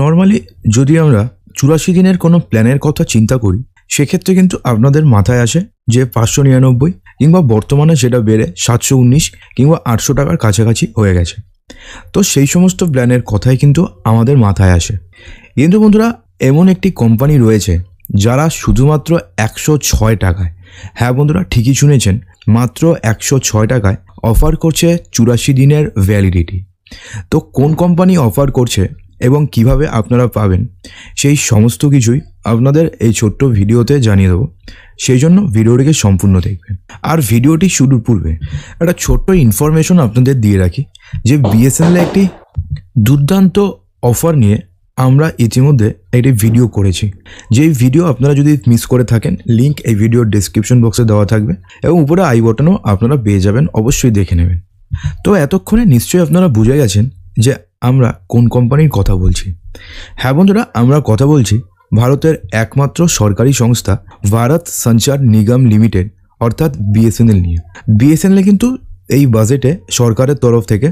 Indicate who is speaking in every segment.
Speaker 1: normally যদি আমরা চুরাশি দিনের কোনো প্ল্যানের কথা চিন্তা করি সেক্ষেত্রে কিন্তু আপনাদের মাথায় আসে যে পাঁচশো নিরানব্বই কিংবা বর্তমানে সেটা বেড়ে সাতশো উনিশ কিংবা আটশো টাকার কাছাকাছি হয়ে গেছে তো সেই সমস্ত প্ল্যানের কথাই কিন্তু আমাদের মাথায় আসে কিন্তু বন্ধুরা এমন একটি কোম্পানি রয়েছে যারা শুধুমাত্র একশো ছয় টাকায় হ্যাঁ বন্ধুরা ঠিকই শুনেছেন মাত্র একশো ছয় টাকায় অফার করছে চুরাশি দিনের ভ্যালিডিটি তো কোন কোম্পানি অফার করছে এবং কিভাবে আপনারা পাবেন সেই সমস্ত কিছুই আপনাদের এই ছোট্ট ভিডিওতে জানিয়ে দেবো সেই জন্য ভিডিওটিকে সম্পূর্ণ দেখবেন আর ভিডিওটি শুরুর পূর্বে একটা ছোট্ট ইনফরমেশন আপনাদের দিয়ে রাখি যে বিএসএনএল একটি দুর্দান্ত অফার নিয়ে আমরা ইতিমধ্যে একটি ভিডিও করেছি যেই ভিডিও আপনারা যদি মিস করে থাকেন লিঙ্ক এই ভিডিওর ডিসক্রিপশন বক্সে দেওয়া থাকবে এবং উপরে আই বটনও আপনারা পেয়ে যাবেন অবশ্যই দেখে নেবেন তো এতক্ষণে নিশ্চয়ই আপনারা বুঝে গেছেন যে আমরা কোন কোম্পানির কথা বলছি হ্যাঁ বন্ধুরা আমরা কথা বলছি ভারতের একমাত্র সরকারি সংস্থা ভারত সঞ্চার নিগম লিমিটেড অর্থাৎ বিএসএনএল নিয়ে বিএসএনএল কিন্তু এই বাজেটে সরকারের তরফ থেকে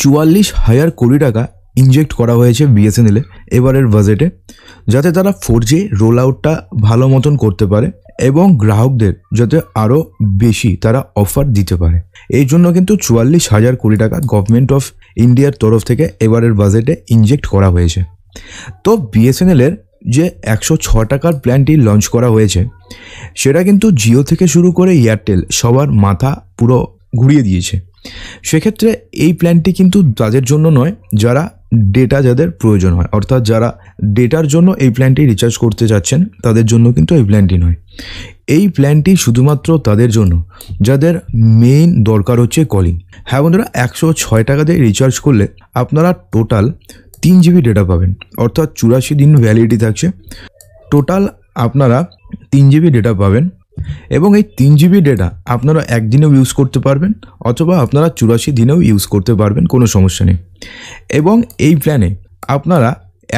Speaker 1: চুয়াল্লিশ হাজার কোটি টাকা ইনজেক্ট করা হয়েছে বিএসএনএলে এবারের বাজেটে যাতে তারা ফোর জি রোল আউটটা ভালো মতন করতে পারে এবং গ্রাহকদের যাতে আরও বেশি তারা অফার দিতে পারে এই জন্য কিন্তু চুয়াল্লিশ হাজার কোটি টাকা গভর্নমেন্ট অফ ইন্ডিয়ার তরফ থেকে এবারের বাজেটে ইনজেক্ট করা হয়েছে তো বিএসএনএলের যে একশো ছ টাকার প্ল্যানটি লঞ্চ করা হয়েছে সেটা কিন্তু জিও থেকে শুরু করে এয়ারটেল সবার মাথা পুরো ঘুরিয়ে দিয়েছে সেক্ষেত্রে এই প্ল্যানটি কিন্তু তাদের জন্য নয় যারা ডেটা যাদের প্রয়োজন হয় অর্থাৎ যারা ডেটার জন্য এই প্ল্যানটি রিচার্জ করতে যাচ্ছেন তাদের জন্য কিন্তু এই প্ল্যানটি নয় এই প্ল্যানটি শুধুমাত্র তাদের জন্য যাদের মেইন দরকার হচ্ছে কলিং হ্যাঁ বন্ধুরা একশো ছয় টাকা দিয়ে রিচার্জ করলে আপনারা টোটাল তিন জিবি ডেটা পাবেন অর্থাৎ চুরাশি দিন ভ্যালিডিটি থাকছে টোটাল আপনারা তিন জিবি ডেটা পাবেন এবং এই তিন জিবি ডেটা আপনারা একদিনেও ইউজ করতে পারবেন অথবা আপনারা চুরাশি দিনেও ইউজ করতে পারবেন কোনো সমস্যা নেই এবং এই প্ল্যানে আপনারা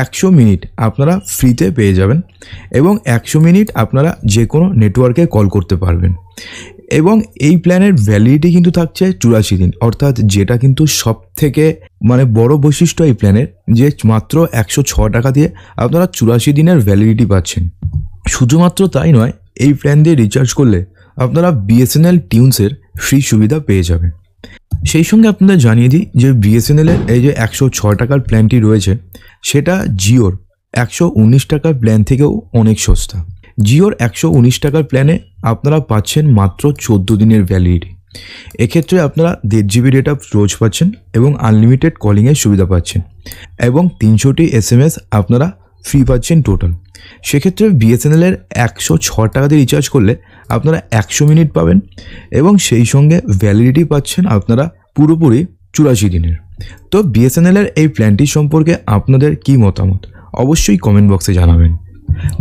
Speaker 1: একশো মিনিট আপনারা ফ্রিতে পেয়ে যাবেন এবং একশো মিনিট আপনারা যে কোনো নেটওয়ার্কে কল করতে পারবেন এবং এই প্ল্যানের ভ্যালিডিটি কিন্তু থাকছে চুরাশি দিন অর্থাৎ যেটা কিন্তু সব থেকে মানে বড় বৈশিষ্ট্য এই প্ল্যানের যে মাত্র একশো ছ টাকা দিয়ে আপনারা চুরাশি দিনের ভ্যালিডিটি পাচ্ছেন শুধুমাত্র তাই নয় এই প্ল্যান দিয়ে রিচার্জ করলে আপনারা বিএসএনএল টিউন্সের ফ্রি সুবিধা পেয়ে যাবেন সেই সঙ্গে আপনাদের জানিয়ে দিই যে বিএসএনএলের এই যে একশো ছ টাকার প্ল্যানটি রয়েছে সেটা জিওর একশো উনিশ টাকার প্ল্যান থেকেও অনেক সস্তা জিওর একশো উনিশ টাকার প্ল্যানে আপনারা পাচ্ছেন মাত্র চোদ্দো দিনের ভ্যালিডিটি এক্ষেত্রে আপনারা দেড় জিবি ডেটা রোজ পাচ্ছেন এবং আনলিমিটেড কলিংয়ের সুবিধা পাচ্ছেন এবং তিনশোটি এস এম এস আপনারা ফ্রি পাচ্ছেন টোটাল সেক্ষেত্রে বিএসএনএলের একশো ছ টাকা দিয়ে রিচার্জ করলে আপনারা একশো মিনিট পাবেন এবং সেই সঙ্গে ভ্যালিডিটি পাচ্ছেন আপনারা পুরোপুরি চুরাশি দিনের তো বিএসএনএলের এই প্ল্যানটি সম্পর্কে আপনাদের কী মতামত অবশ্যই কমেন্ট বক্সে জানাবেন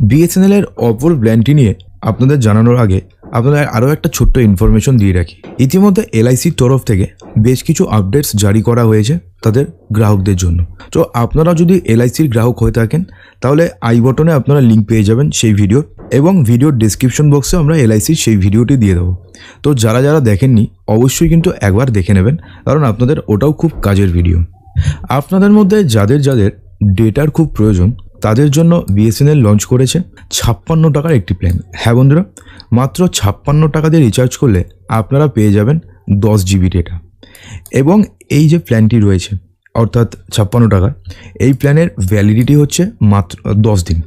Speaker 1: বিএসএনএলের অপর প্ল্যানটি নিয়ে আপনাদের জানানোর আগে আপনাদের আরও একটা ছোট্ট ইনফরমেশন দিয়ে রাখি ইতিমধ্যে এলআইসির তরফ থেকে বেশ কিছু আপডেটস জারি করা হয়েছে তাদের গ্রাহকদের জন্য তো আপনারা যদি এলআইসির গ্রাহক হয়ে থাকেন তাহলে আই বটনে আপনারা লিঙ্ক পেয়ে যাবেন সেই ভিডিওর এবং ভিডিওর ডিসক্রিপশন বক্সে আমরা এলআইসির সেই ভিডিওটি দিয়ে দেবো তো যারা যারা দেখেননি অবশ্যই কিন্তু একবার দেখে নেবেন কারণ আপনাদের ওটাও খুব কাজের ভিডিও আপনাদের মধ্যে যাদের যাদের ডেটার খুব প্রয়োজন তাদের জন্য বিএসএনএল লঞ্চ করেছে ছাপ্পান্ন টাকার একটি প্ল্যান হ্যাঁ বন্ধুরা মাত্র ছাপ্পান্ন টাকা দিয়ে রিচার্জ করলে আপনারা পেয়ে যাবেন দশ জিবি ডেটা এবং এই যে প্ল্যানটি রয়েছে অর্থাৎ ছাপ্পান্ন টাকা এই প্ল্যানের ভ্যালিডিটি হচ্ছে মাত্র দশ দিন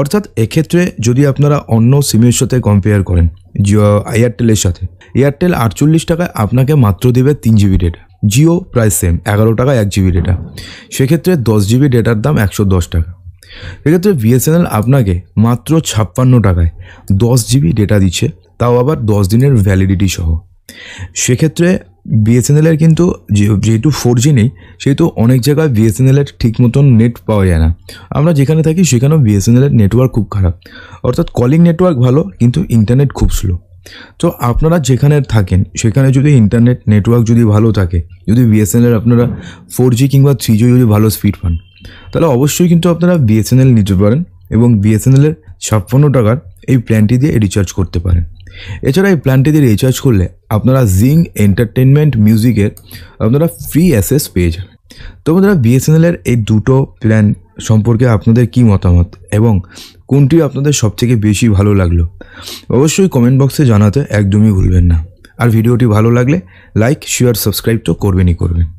Speaker 1: অর্থাৎ এক্ষেত্রে যদি আপনারা অন্য সিমের সাথে কম্পেয়ার করেন জিও এয়ারটেলের সাথে এয়ারটেল আটচল্লিশ টাকায় আপনাকে মাত্র দেবে তিন জিবি ডেটা জিও প্রায় সেম এগারো টাকা এক জিবি ডেটা সেক্ষেত্রে দশ জিবি ডেটার দাম একশো দশ টাকা এক্ষেত্রে বিএসএনএল আপনাকে মাত্র ছাপ্পান্ন টাকায় দশ জিবি ডেটা দিচ্ছে তাও আবার দশ দিনের ভ্যালিডিটি সহ সেক্ষেত্রে বিএসএনএলের কিন্তু যেহেতু ফোর জি নেই সেহেতু অনেক জায়গায় বিএসএনএলের ঠিক মতন নেট পাওয়া যায় না আমরা যেখানে থাকি সেখানেও বিএসএনএলের নেটওয়ার্ক খুব খারাপ অর্থাৎ কলিং নেটওয়ার্ক ভালো কিন্তু ইন্টারনেট খুব স্লো তো আপনারা যেখানে থাকেন সেখানে যদি ইন্টারনেট নেটওয়ার্ক যদি ভালো থাকে যদি বিএসএনএল আপনারা ফোর জি কিংবা থ্রি জি যদি ভালো স্পিড পান তাহলে অবশ্যই কিন্তু আপনারা বিএসএনএল নিতে পারেন এবং বিএসএনএলের ছাপ্পান্ন টাকার এই প্ল্যানটি দিয়ে রিচার্জ করতে পারেন এছাড়া এই প্ল্যানটি দিয়ে রিচার্জ করলে আপনারা জিং এন্টারটেনমেন্ট মিউজিকের আপনারা ফ্রি অ্যাসেস পেয়ে যাবেন তো বন্ধুরা বিএসএনএলের এই দুটো প্ল্যান সম্পর্কে আপনাদের কি মতামত এবং কোনটি আপনাদের সবথেকে বেশি ভালো লাগলো অবশ্যই কমেন্ট বক্সে জানাতে একদমই ভুলবেন না আর ভিডিওটি ভালো লাগলে লাইক শেয়ার সাবস্ক্রাইব তো করবেনই করবেন